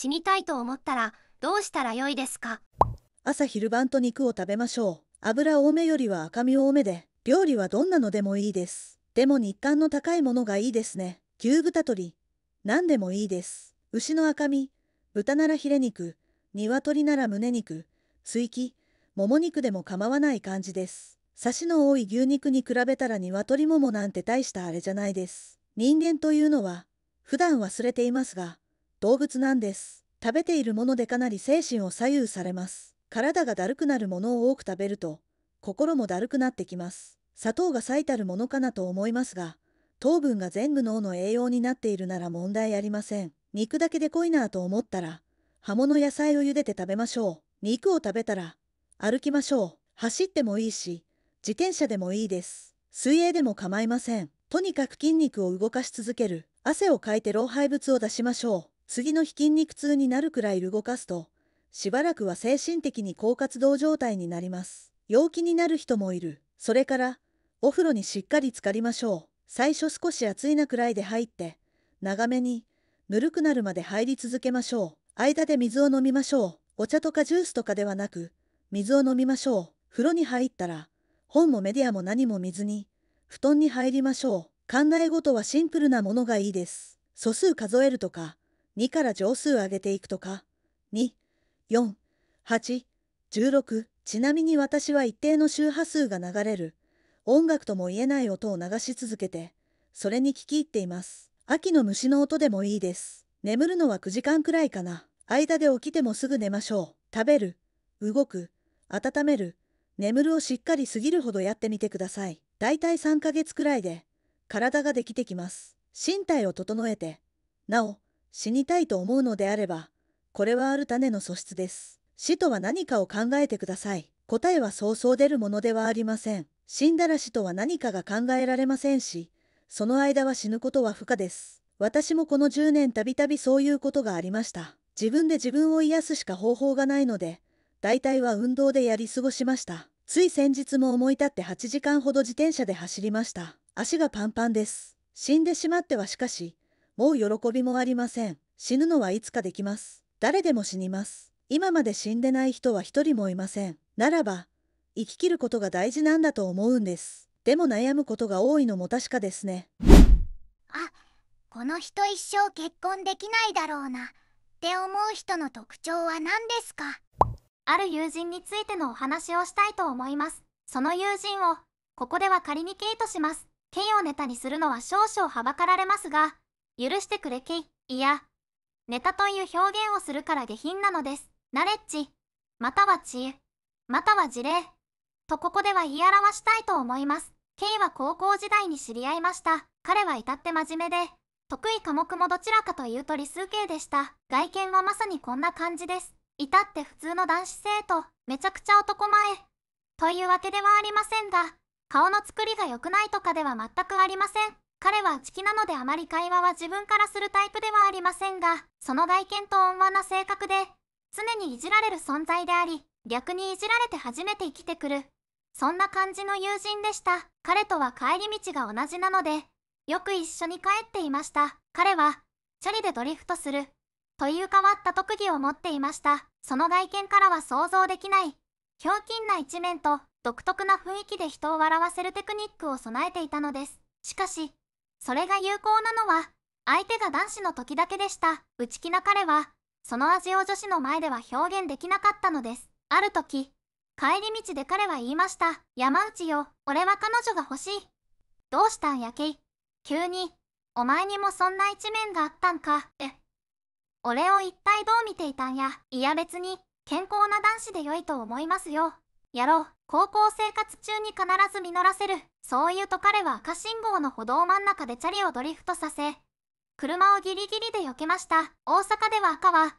死にたいと思ったらどうしたらよいですか朝昼晩と肉を食べましょう油多めよりは赤身多めで料理はどんなのでもいいですでも日韓の高いものがいいですね牛豚鶏何でもいいです牛の赤身豚ならヒレ肉鶏なら胸肉水木もも肉でも構わない感じですサシの多い牛肉に比べたら鶏ももなんて大したあれじゃないです人間というのは普段忘れていますが動物なんです食べているものでかなり精神を左右されます体がだるくなるものを多く食べると心もだるくなってきます砂糖が最たるものかなと思いますが糖分が全部脳の栄養になっているなら問題ありません肉だけで濃いなぁと思ったら葉物野菜を茹でて食べましょう肉を食べたら歩きましょう走ってもいいし自転車でもいいです水泳でも構いませんとにかく筋肉を動かし続ける汗をかいて老廃物を出しましょう次の日筋肉痛になるくらい動かすと、しばらくは精神的に高活動状態になります。陽気になる人もいる。それから、お風呂にしっかり浸かりましょう。最初少し暑いなくらいで入って、長めに、ぬるくなるまで入り続けましょう。間で水を飲みましょう。お茶とかジュースとかではなく、水を飲みましょう。風呂に入ったら、本もメディアも何も水に、布団に入りましょう。考え事はシンプルなものがいいです。素数数えるとか、2から乗数上げていくとか2 4 8 1 6ちなみに私は一定の周波数が流れる音楽とも言えない音を流し続けてそれに聞き入っています秋の虫の音でもいいです眠るのは9時間くらいかな間で起きてもすぐ寝ましょう食べる動く温める眠るをしっかり過ぎるほどやってみてくださいだいたい3ヶ月くらいで体ができてきます身体を整えてなお死にたいと思うのであれば、これはある種の素質です。死とは何かを考えてください。答えはそうそう出るものではありません。死んだら死とは何かが考えられませんし、その間は死ぬことは不可です。私もこの10年たびたびそういうことがありました。自分で自分を癒すしか方法がないので、大体は運動でやり過ごしました。つい先日も思い立って8時間ほど自転車で走りました。足がパンパンです。死んでしまってはしかし、もう喜びもありません。死ぬのはいつかできます。誰でも死にます。今まで死んでない人は一人もいません。ならば、生き切ることが大事なんだと思うんです。でも悩むことが多いのも確かですね。あ、この人一生結婚できないだろうな。って思う人の特徴は何ですかある友人についてのお話をしたいと思います。その友人を、ここでは仮にケイとします。K をネタにするのは少々はばかられますが、許してくれけい、や、ネタという表現をするから下品なのです。ナレッジ、または知恵、または事例、とここでは言い表したいと思います。ケイは高校時代に知り合いました。彼は至って真面目で、得意科目もどちらかというと理数系でした。外見はまさにこんな感じです。至って普通の男子生徒、めちゃくちゃ男前。というわけではありませんが、顔の作りが良くないとかでは全くありません。彼は内気なのであまり会話は自分からするタイプではありませんが、その外見と温和な性格で、常にいじられる存在であり、逆にいじられて初めて生きてくる。そんな感じの友人でした。彼とは帰り道が同じなので、よく一緒に帰っていました。彼は、チャリでドリフトする、という変わった特技を持っていました。その外見からは想像できない、ひょうきんな一面と、独特な雰囲気で人を笑わせるテクニックを備えていたのです。しかし、それが有効なのは、相手が男子の時だけでした。内気な彼は、その味を女子の前では表現できなかったのです。ある時、帰り道で彼は言いました。山内よ、俺は彼女が欲しい。どうしたんやけい。急に、お前にもそんな一面があったんか。え、俺を一体どう見ていたんや。いや別に、健康な男子で良いと思いますよ。やろう。高校生活中に必ず実らせる。そう言うと彼は赤信号の歩道真ん中でチャリをドリフトさせ、車をギリギリで避けました。大阪では赤は、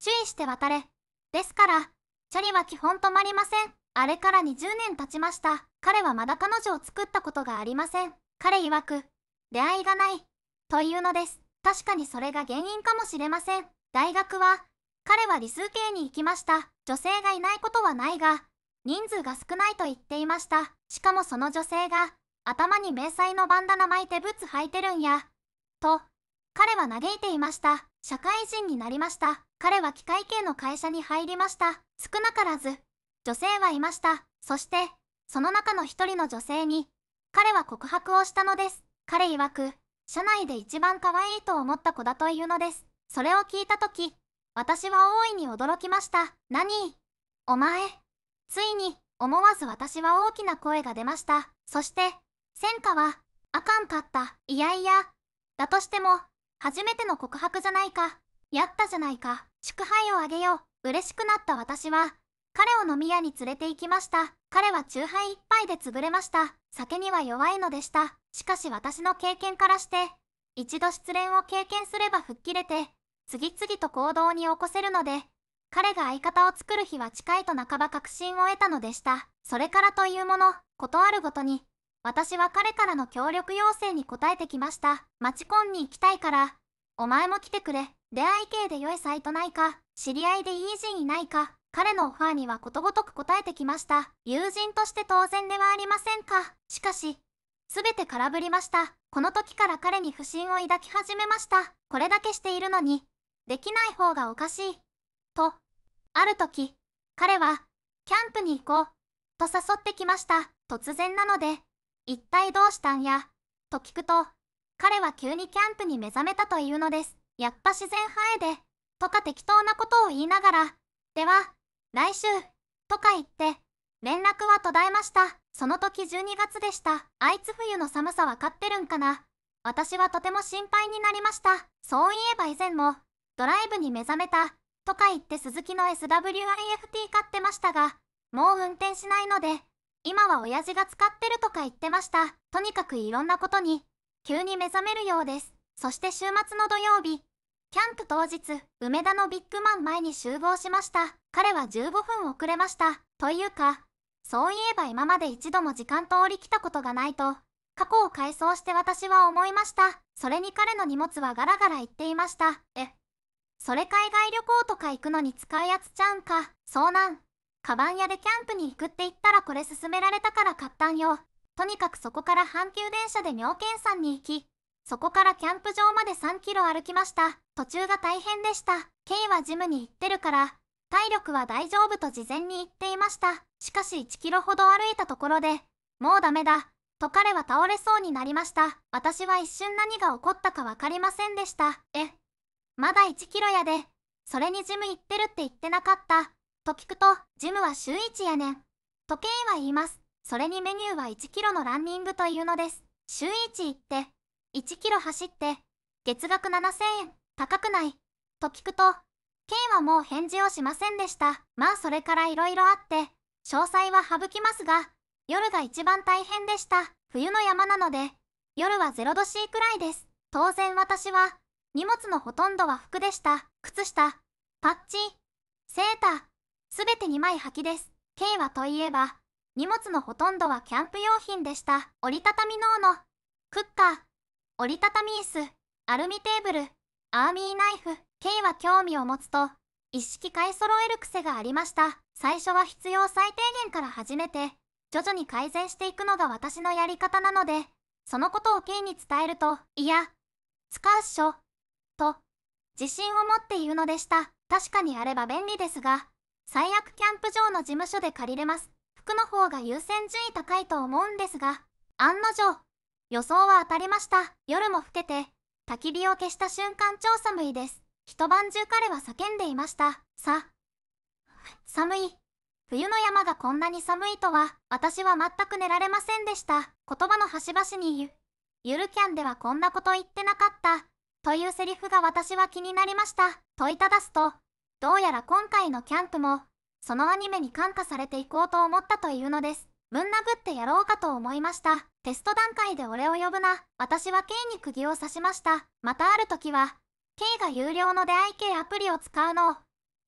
注意して渡れ。ですから、チャリは基本止まりません。あれから20年経ちました。彼はまだ彼女を作ったことがありません。彼曰く、出会いがない、というのです。確かにそれが原因かもしれません。大学は、彼は理数系に行きました。女性がいないことはないが、人数が少ないと言っていました。しかもその女性が、頭に迷彩のバンダナ巻いてブツ履いてるんや。と、彼は嘆いていました。社会人になりました。彼は機械系の会社に入りました。少なからず、女性はいました。そして、その中の一人の女性に、彼は告白をしたのです。彼曰く、社内で一番可愛いと思った子だというのです。それを聞いたとき、私は大いに驚きました。何お前。ついに、思わず私は大きな声が出ました。そして、戦果は、あかんかった、いやいや、だとしても、初めての告白じゃないか、やったじゃないか、祝杯をあげよう、嬉しくなった私は、彼を飲み屋に連れて行きました。彼は酎ハイ一杯で潰れました。酒には弱いのでした。しかし私の経験からして、一度失恋を経験すれば吹っ切れて、次々と行動に起こせるので、彼が相方を作る日は近いと半ば確信を得たのでした。それからというもの、断あるごとに、私は彼からの協力要請に応えてきました。マコンに行きたいから、お前も来てくれ。出会い系で良いサイトないか、知り合いでいい人いないか、彼のオファーにはことごとく答えてきました。友人として当然ではありませんか。しかし、すべて空振りました。この時から彼に不信を抱き始めました。これだけしているのに、できない方がおかしい。と、ある時、彼は、キャンプに行こう、と誘ってきました。突然なので、一体どうしたんや、と聞くと、彼は急にキャンプに目覚めたというのです。やっぱ自然派へで、とか適当なことを言いながら、では、来週、とか言って、連絡は途絶えました。その時12月でした。あいつ冬の寒さわかってるんかな。私はとても心配になりました。そういえば以前も、ドライブに目覚めた、とか言って鈴木の SWIFT 買ってましたが、もう運転しないので、今は親父が使ってるとか言ってました。とにかくいろんなことに、急に目覚めるようです。そして週末の土曜日、キャンプ当日、梅田のビッグマン前に集合しました。彼は15分遅れました。というか、そういえば今まで一度も時間通り来たことがないと、過去を回想して私は思いました。それに彼の荷物はガラガラ言っていました。え、それ海外旅行とか行くのに使うやつちゃうんか。そうなん。カバン屋でキャンプに行くって言ったらこれ勧められたから買ったんよ。とにかくそこから阪急電車で妙見山に行き、そこからキャンプ場まで3キロ歩きました。途中が大変でした。ケイはジムに行ってるから、体力は大丈夫と事前に言っていました。しかし1キロほど歩いたところで、もうダメだ、と彼は倒れそうになりました。私は一瞬何が起こったかわかりませんでした。え、まだ1キロやで、それにジム行ってるって言ってなかった。と聞くと、ジムは週1やねん。時計は言います。それにメニューは1キロのランニングというのです。週1行って、1キロ走って、月額7000円、高くない。と聞くと、K はもう返事をしませんでした。まあそれから色々あって、詳細は省きますが、夜が一番大変でした。冬の山なので、夜は0度 C くらいです。当然私は、荷物のほとんどは服でした。靴下、パッチ、セーター、すべて2枚履きです。K はといえば、荷物のほとんどはキャンプ用品でした。折りたたみのクッカー、折りたたみ椅子、アルミテーブル、アーミーナイフ、K は興味を持つと、一式買い揃える癖がありました。最初は必要最低限から始めて、徐々に改善していくのが私のやり方なので、そのことを K に伝えると、いや、使うっしょ。と自信を持って言うのでした確かにあれば便利ですが最悪キャンプ場の事務所で借りれます服の方が優先順位高いと思うんですが案の定予想は当たりました夜も更けて焚き火を消した瞬間超寒いです一晩中彼は叫んでいましたさ寒い冬の山がこんなに寒いとは私は全く寝られませんでした言葉の端々に言う「ゆるキャンではこんなこと言ってなかったというセリフが私は気になりました、問いただすと、どうやら今回のキャンプも、そのアニメに感化されていこうと思ったというのです。ぶん殴ってやろうかと思いました。テスト段階で俺を呼ぶな。私は K に釘を刺しました。またある時は、K が有料の出会い系アプリを使うのを、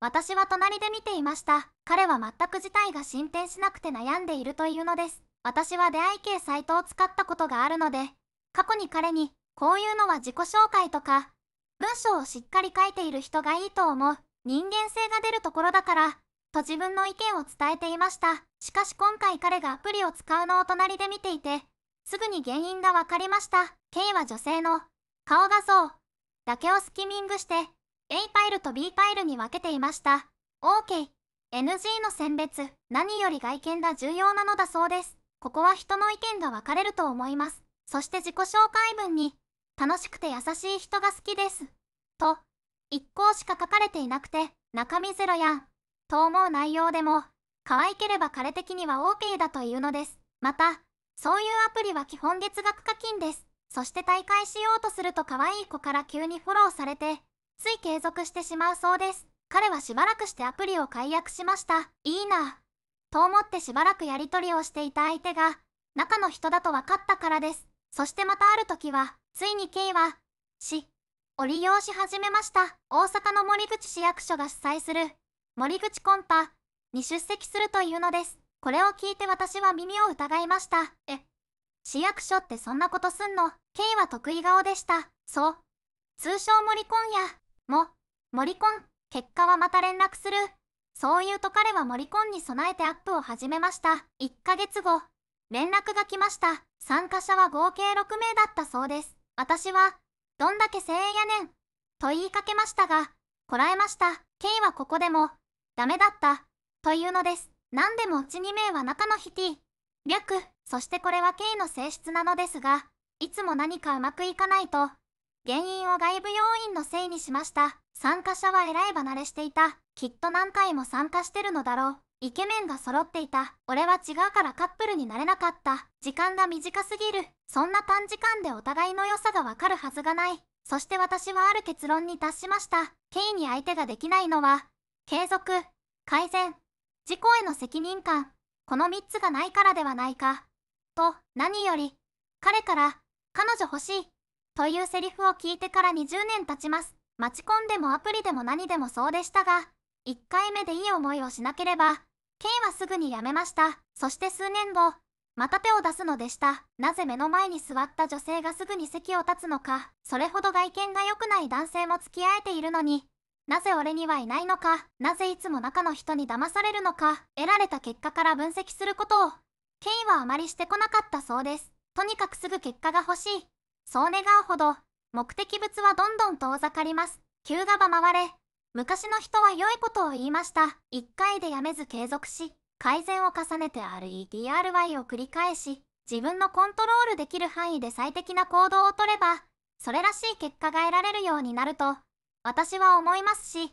私は隣で見ていました。彼は全く事態が進展しなくて悩んでいるというのです。私は出会い系サイトを使ったことがあるので、過去に彼に、こういうのは自己紹介とか、文章をしっかり書いている人がいいと思う。人間性が出るところだから、と自分の意見を伝えていました。しかし今回彼がアプリを使うのを隣で見ていて、すぐに原因が分かりました。K は女性の顔画像だけをスキミングして、A ファイルと B ファイルに分けていました。OK、NG の選別、何より外見が重要なのだそうです。ここは人の意見が分かれると思います。そして自己紹介文に、楽しくて優しい人が好きです。と、一行しか書かれていなくて、中身ゼロや、と思う内容でも、可愛ければ彼的には OK だというのです。また、そういうアプリは基本月額課金です。そして大会しようとすると可愛い子から急にフォローされて、つい継続してしまうそうです。彼はしばらくしてアプリを解約しました。いいな。と思ってしばらくやり取りをしていた相手が、中の人だと分かったからです。そしてまたある時は、ついに K は、市、を利用し始めました。大阪の森口市役所が主催する、森口コンパに出席するというのです。これを聞いて私は耳を疑いました。え、市役所ってそんなことすんの ?K は得意顔でした。そう。通称森コンや、も、森コン。結果はまた連絡する。そう言うと彼は森コンに備えてアップを始めました。1ヶ月後、連絡が来ました。参加者は合計6名だったそうです。私は、どんだけ精鋭やねん、と言いかけましたが、こらえました。イはここでも、ダメだった、というのです。何でもうち2名は中のヒティ。略、そしてこれはケイの性質なのですが、いつも何かうまくいかないと、原因を外部要因のせいにしました。参加者は偉い離れしていた。きっと何回も参加してるのだろう。イケメンが揃っていた。俺は違うからカップルになれなかった。時間が短すぎる。そんな短時間でお互いの良さがわかるはずがない。そして私はある結論に達しました。経緯に相手ができないのは、継続、改善、自己への責任感、この3つがないからではないか。と、何より、彼から、彼女欲しい、というセリフを聞いてから20年経ちます。待ち込んでもアプリでも何でもそうでしたが、1回目でいい思いをしなければ、K はすぐに辞めました。そして数年後、また手を出すのでした。なぜ目の前に座った女性がすぐに席を立つのか、それほど外見が良くない男性も付き合えているのに、なぜ俺にはいないのか、なぜいつも中の人に騙されるのか、得られた結果から分析することを、K はあまりしてこなかったそうです。とにかくすぐ結果が欲しい。そう願うほど、目的物はどんどん遠ざかります。急がば回れ、昔の人は良いことを言いました。一回でやめず継続し、改善を重ねて REDRY を繰り返し、自分のコントロールできる範囲で最適な行動をとれば、それらしい結果が得られるようになると、私は思いますし、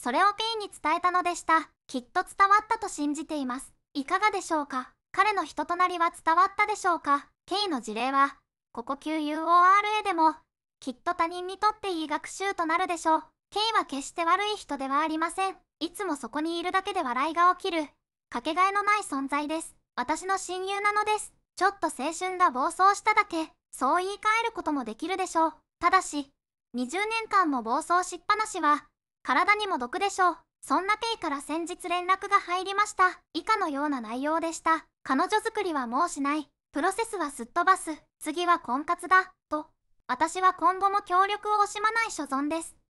それを P に伝えたのでした。きっと伝わったと信じています。いかがでしょうか彼の人となりは伝わったでしょうか ?K の事例は、ここ QUORA でも、きっと他人にとっていい学習となるでしょう。K は決して悪い人ではありません。いつもそこにいるだけで笑いが起きる、かけがえのない存在です。私の親友なのです。ちょっと青春が暴走しただけ、そう言い換えることもできるでしょう。ただし、20年間も暴走しっぱなしは、体にも毒でしょう。そんな K から先日連絡が入りました。以下のような内容でした。彼女作りはもうしない。プロセスはすっ飛ばす。次は婚活だ。と。私は今後も協力を惜しまない所存です。